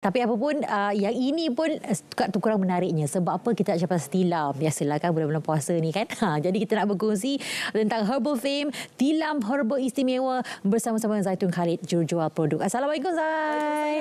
Tapi apapun, uh, yang ini pun tukar eh, tu kurang menariknya. Sebab apa kita nak cakap pasal tilam? Biasalah kan bulan-bulan puasa ni kan? Ha, jadi kita nak berkongsi tentang Herbal Fame, tilam herbal istimewa bersama-sama dengan Zaitun Khalid, jual produk. Assalamualaikum, Zai.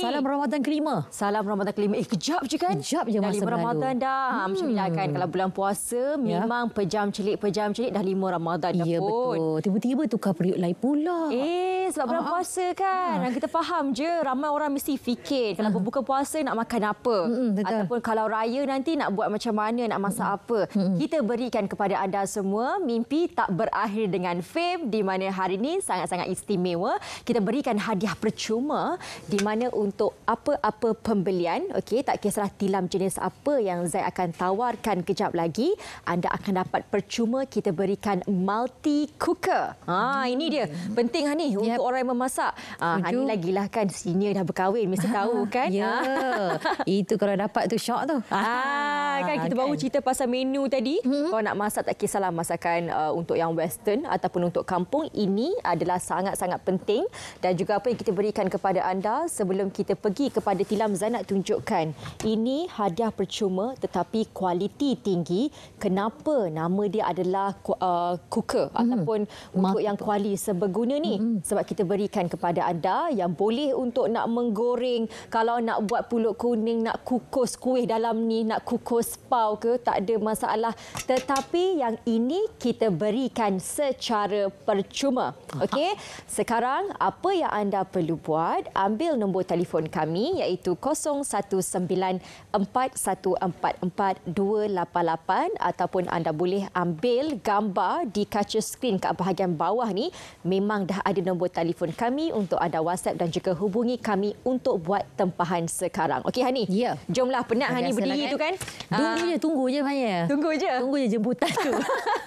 Salam Ramadan kelima. Salam Ramadan kelima. Eh, kejap je kan? Kejap je masa berlalu. Dah lima Ramadan dah. Ah, hmm. Macam ni lah kan, kalau bulan puasa, ya? memang pejam celik-pejam celik dah lima Ramadan dah ya, pun. Ya, betul. Tiba-tiba tukar periuk lain pula. Eh, sebab bulan uh puasa kan? uh Kita faham je, ramai orang mesti fikir fikir kalau ah. berbuka puasa nak makan apa mm-hmm, ataupun kalau raya nanti nak buat macam mana nak masak mm-hmm. apa kita berikan kepada anda semua mimpi tak berakhir dengan fame di mana hari ini sangat-sangat istimewa kita berikan hadiah percuma di mana untuk apa-apa pembelian okey tak kisah tilam jenis apa yang Zai akan tawarkan kejap lagi anda akan dapat percuma kita berikan multi cooker ha ini dia mm. penting lah ni yep. untuk orang yang memasak ah, ha ni lagilah kan senior dah berkahwin mesti tahu ah, kan. Ya. Ah. Itu kalau dapat tu syok tu. Ah, ah kan kita baru kan. cerita pasal menu tadi. Hmm. Kalau nak masak tak kisahlah masakan uh, untuk yang western ataupun untuk kampung ini adalah sangat-sangat penting dan juga apa yang kita berikan kepada anda sebelum kita pergi kepada Tilam Zainab tunjukkan. Ini hadiah percuma tetapi kualiti tinggi. Kenapa nama dia adalah uh, cooker hmm. ataupun Mat- untuk yang kuali seberguna ni hmm. sebab kita berikan kepada anda yang boleh untuk nak menggoreng kalau nak buat pulut kuning, nak kukus kuih dalam ni, nak kukus pau ke, tak ada masalah. Tetapi yang ini kita berikan secara percuma. Okey. Sekarang apa yang anda perlu buat? Ambil nombor telefon kami iaitu 0194144288 ataupun anda boleh ambil gambar di kaca skrin kat bahagian bawah ni. Memang dah ada nombor telefon kami untuk anda WhatsApp dan juga hubungi kami untuk buat tempahan sekarang. Okey Hani. Ya. Jomlah penat Hani berdiri kan? tu eh? kan. Tunggu uh, je, tunggu je Maya. Tunggu je. Tunggu je jemputan tu.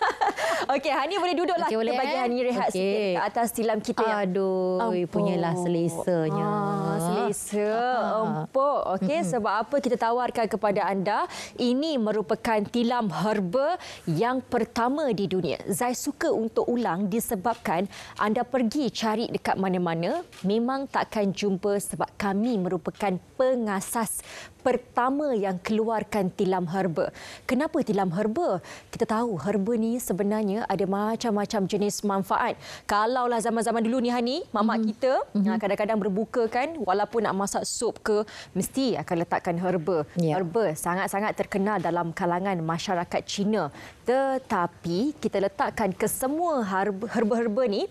Okey Hani boleh duduklah. Okay, boleh, bagi eh? Hani rehat okay. sikit atas tilam kita. Ya. Aduh, yang... punyalah selesanya. Ah, selesa. Empuk. Ah. Okey, mm-hmm. sebab apa kita tawarkan kepada anda, ini merupakan tilam herba yang pertama di dunia. Zai suka untuk ulang disebabkan anda pergi cari dekat mana-mana, memang takkan jumpa sebab kami merupakan pengasas pertama yang keluarkan tilam herba. Kenapa tilam herba? Kita tahu herba ni sebenarnya ada macam-macam jenis manfaat. Kalaulah zaman-zaman dulu ni Hani, mama mm-hmm. kita mm-hmm. kadang-kadang berbuka kan, walaupun nak masak sup ke, mesti akan letakkan herba. Yeah. Herba sangat-sangat terkenal dalam kalangan masyarakat Cina. Tetapi kita letakkan ke semua herba-herba ni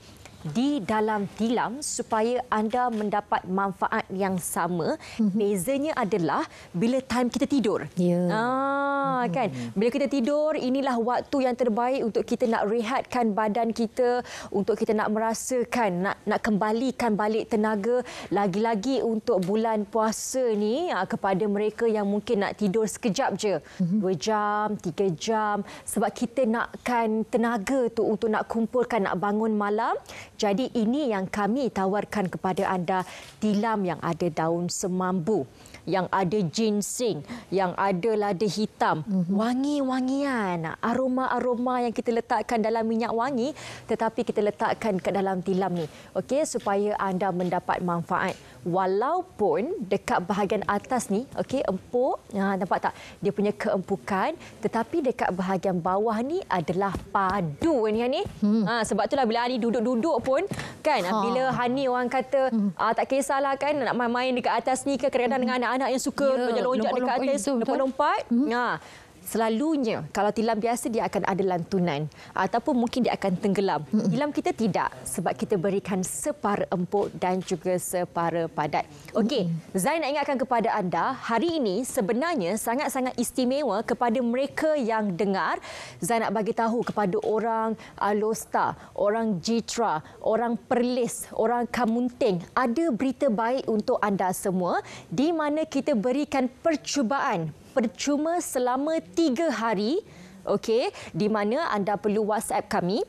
di dalam tilam supaya anda mendapat manfaat yang sama. Mhm. Bezanya adalah bila time kita tidur. Ya. Ah, kan. Hmm. Bila kita tidur inilah waktu yang terbaik untuk kita nak rehatkan badan kita, untuk kita nak merasakan nak nak kembalikan balik tenaga lagi-lagi untuk bulan puasa ni ah, kepada mereka yang mungkin nak tidur sekejap je. Mhm. dua jam, tiga jam sebab kita nakkan tenaga tu untuk nak kumpulkan nak bangun malam jadi ini yang kami tawarkan kepada anda tilam yang ada daun semambu, yang ada ginseng, yang ada lada hitam, mhm. wangi-wangian, aroma-aroma yang kita letakkan dalam minyak wangi tetapi kita letakkan ke dalam tilam ni. Okey supaya anda mendapat manfaat walaupun dekat bahagian atas ni okey empuk ha nampak tak dia punya keempukan tetapi dekat bahagian bawah ni adalah padu ni ni hmm. ha sebab itulah bila Ani duduk-duduk pun kan ha. bila Hani orang kata hmm. ah, tak kisahlah kan nak main-main dekat atas ni ke kadang hmm. dengan anak-anak yang suka yeah. loncat dekat atas lompat-lompat hmm. ha selalunya kalau tilam biasa dia akan ada lantunan ataupun mungkin dia akan tenggelam. Tilam kita tidak sebab kita berikan separa empuk dan juga separa padat. Okey, Zain nak ingatkan kepada anda, hari ini sebenarnya sangat-sangat istimewa kepada mereka yang dengar. Zain nak bagi tahu kepada orang Alosta, orang Jitra, orang Perlis, orang Kamunting, ada berita baik untuk anda semua di mana kita berikan percubaan percuma selama tiga hari okay? di mana anda perlu WhatsApp kami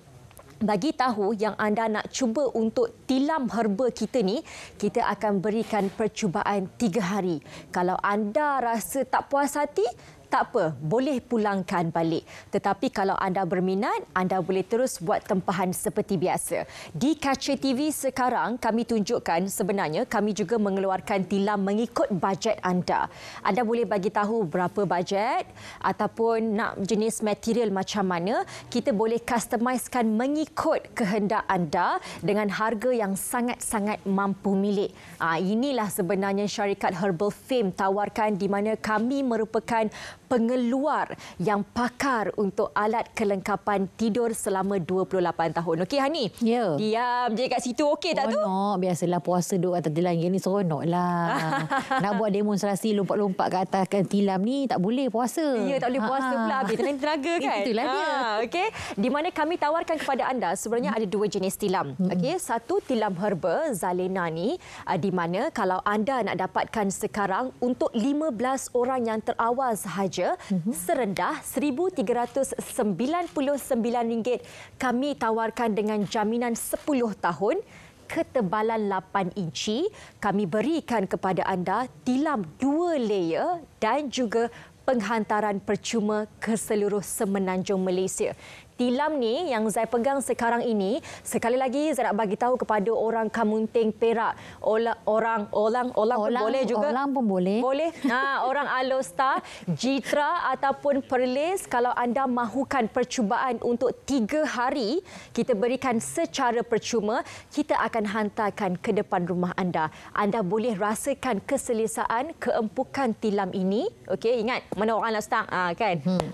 bagi tahu yang anda nak cuba untuk tilam herba kita ni, kita akan berikan percubaan tiga hari. Kalau anda rasa tak puas hati, tak apa, boleh pulangkan balik. Tetapi kalau anda berminat, anda boleh terus buat tempahan seperti biasa. Di Kaca TV sekarang, kami tunjukkan sebenarnya kami juga mengeluarkan tilam mengikut bajet anda. Anda boleh bagi tahu berapa bajet ataupun nak jenis material macam mana, kita boleh customiskan mengikut kehendak anda dengan harga yang sangat-sangat mampu milik. Ah, inilah sebenarnya syarikat Herbal Fame tawarkan di mana kami merupakan pengeluar yang pakar untuk alat kelengkapan tidur selama 28 tahun. Okey Hani. Ya. Yeah. Diam je kat situ okey tak tu? Oh, biasalah puasa duduk atas tilam yang ni seronoklah. Nak buat demonstrasi lompat-lompat kat atas kan tilam ni tak boleh puasa. Ya, yeah, tak boleh puasa pula. Habis tenaga, tenaga kan. lah dia. Ha, okey. Di mana kami tawarkan kepada anda sebenarnya ada dua jenis tilam. Hmm. Okey, satu tilam herba Zalena ni ah, di mana kalau anda nak dapatkan sekarang untuk 15 orang yang terawas haji pekerja mhm. serendah RM1,399. Kami tawarkan dengan jaminan 10 tahun ketebalan 8 inci kami berikan kepada anda tilam dua layer dan juga penghantaran percuma ke seluruh semenanjung Malaysia tilam ni yang saya pegang sekarang ini sekali lagi saya nak bagi tahu kepada orang Kamunting Perak Ola, orang orang orang pun boleh juga orang pun boleh boleh ha orang Alosta Jitra ataupun Perlis kalau anda mahukan percubaan untuk tiga hari kita berikan secara percuma kita akan hantarkan ke depan rumah anda anda boleh rasakan keselesaan keempukan tilam ini okey ingat mana orang Alosta ha, kan hmm.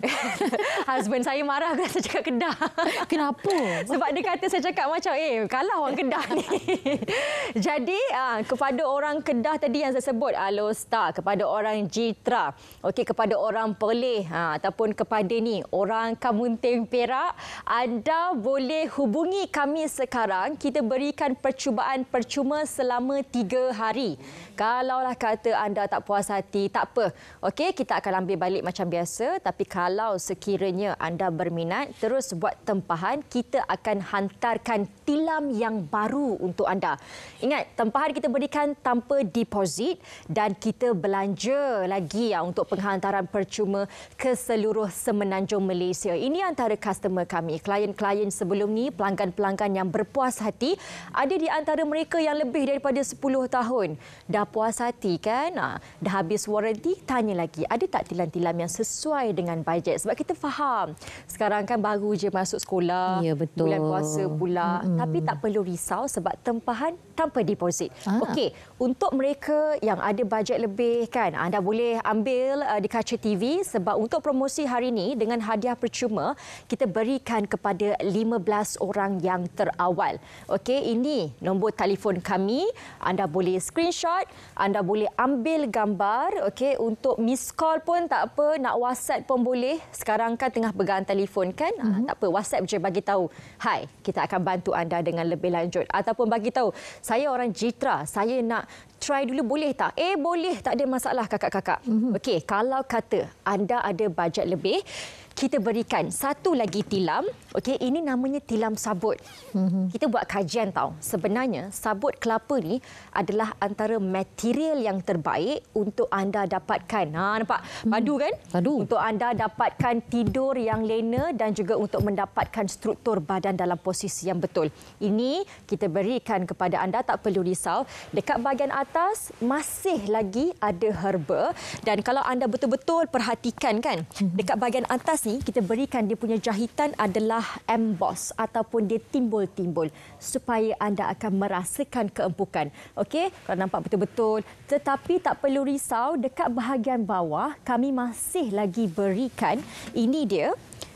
husband saya marah kalau saya cakap Kedah. Kenapa? Sebab dia kata saya cakap macam, eh, kalah orang Kedah ni. Jadi, uh, kepada orang Kedah tadi yang saya sebut, Alostar, ah, kepada orang Jitra, okay, kepada orang Perleh, ah, uh, ataupun kepada ni, orang Kamunting Perak, anda boleh hubungi kami sekarang. Kita berikan percubaan percuma selama tiga hari. Kalaulah kata anda tak puas hati, tak apa. Okay, kita akan ambil balik macam biasa. Tapi kalau sekiranya anda berminat, terus terus buat tempahan, kita akan hantarkan tilam yang baru untuk anda. Ingat, tempahan kita berikan tanpa deposit dan kita belanja lagi ya untuk penghantaran percuma ke seluruh semenanjung Malaysia. Ini antara customer kami. Klien-klien sebelum ni, pelanggan-pelanggan yang berpuas hati, ada di antara mereka yang lebih daripada 10 tahun. Dah puas hati kan? Ha, dah habis waranti, tanya lagi. Ada tak tilam-tilam yang sesuai dengan bajet? Sebab kita faham. Sekarang kan baru je masuk sekolah. Ya, betul. Bulan puasa pula. Mm-hmm. Tapi tak perlu risau sebab tempahan tanpa deposit. Ah. Okey, untuk mereka yang ada bajet lebih kan, anda boleh ambil uh, di Kaca TV sebab untuk promosi hari ini dengan hadiah percuma, kita berikan kepada 15 orang yang terawal. Okey, ini nombor telefon kami. Anda boleh screenshot, anda boleh ambil gambar. Okey, untuk miss call pun tak apa, nak WhatsApp pun boleh. Sekarang kan tengah pegang telefon kan? Uh-huh. -hmm. tak apa WhatsApp je bagi tahu hai kita akan bantu anda dengan lebih lanjut ataupun bagi tahu saya orang Jitra saya nak try dulu boleh tak eh boleh tak ada masalah kakak-kakak mm -hmm. okey kalau kata anda ada bajet lebih kita berikan satu lagi tilam. Okey, ini namanya tilam sabut. Mhm. Kita buat kajian tahu Sebenarnya sabut kelapa ni adalah antara material yang terbaik untuk anda dapatkan. Ha nampak? Hmm. Padu kan? Padu. Untuk anda dapatkan tidur yang lena dan juga untuk mendapatkan struktur badan dalam posisi yang betul. Ini kita berikan kepada anda tak perlu risau. Dekat bahagian atas masih lagi ada herba dan kalau anda betul-betul perhatikan kan, hmm. dekat bahagian atas ni kita berikan dia punya jahitan adalah emboss ataupun dia timbul-timbul supaya anda akan merasakan keempukan. Okey, kalau nampak betul-betul. Tetapi tak perlu risau, dekat bahagian bawah kami masih lagi berikan ini dia.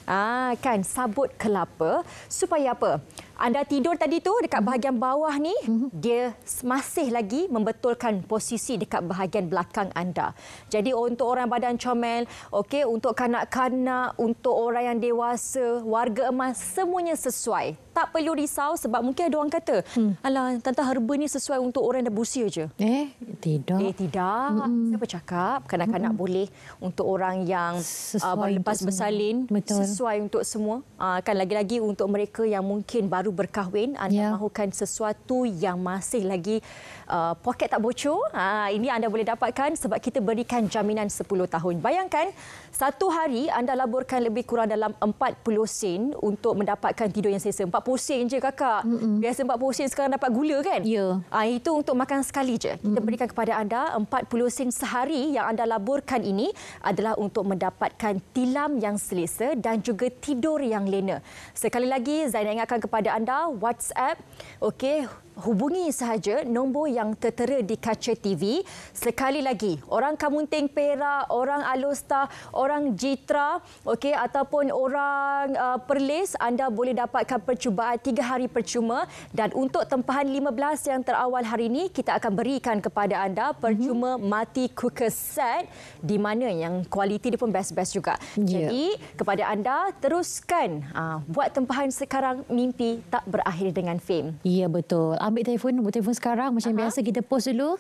Ah, kan sabut kelapa supaya apa? Anda tidur tadi tu dekat bahagian bawah ni, dia masih lagi membetulkan posisi dekat bahagian belakang anda. Jadi untuk orang badan comel, okey untuk kanak-kanak, untuk orang yang dewasa, warga emas semuanya sesuai tak perlu risau sebab mungkin ada orang kata, hmm. ala tante herba ni sesuai untuk orang dah berusia je. Eh, tidak. Eh, tidak. Hmm. Siapa cakap kanak-kanak hmm. boleh untuk orang yang uh, lepas bersalin Betul. sesuai untuk semua. Uh, kan lagi-lagi untuk mereka yang mungkin baru berkahwin anda yeah. Ya. mahukan sesuatu yang masih lagi uh, poket tak bocor. Ha, ini anda boleh dapatkan sebab kita berikan jaminan 10 tahun. Bayangkan satu hari anda laburkan lebih kurang dalam 40 sen untuk mendapatkan tidur yang selesa pusing je kakak. Mm -mm. Biasa empat pusing sekarang dapat gula kan? Ya. Yeah. Ha, itu untuk makan sekali je. Kita mm -mm. berikan kepada anda 40 sen sehari yang anda laburkan ini adalah untuk mendapatkan tilam yang selesa dan juga tidur yang lena. Sekali lagi, saya ingatkan kepada anda WhatsApp. Okey, hubungi sahaja nombor yang tertera di kaca TV. Sekali lagi, orang Kamunting Perak, orang Alostar, orang Jitra okay, ataupun orang uh, Perlis, anda boleh dapatkan percubaan tiga hari percuma. Dan untuk tempahan 15 yang terawal hari ini, kita akan berikan kepada anda percuma hmm mati cooker set di mana yang kualiti dia pun best-best juga. Yeah. Jadi, kepada anda, teruskan uh, buat tempahan sekarang mimpi tak berakhir dengan fame. Ya, yeah, betul ambil telefon, buat telefon sekarang macam uh-huh. biasa kita post dulu.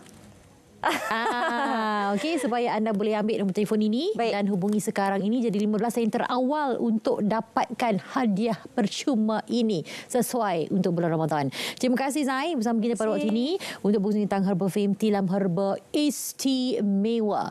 ah, okay, supaya anda boleh ambil nombor telefon ini Baik. dan hubungi sekarang ini jadi 15 yang terawal untuk dapatkan hadiah percuma ini sesuai untuk bulan Ramadan. Terima kasih Zain, bersama kita pada waktu ini untuk bukti tentang Herba Fame Tilam Herba Istimewa.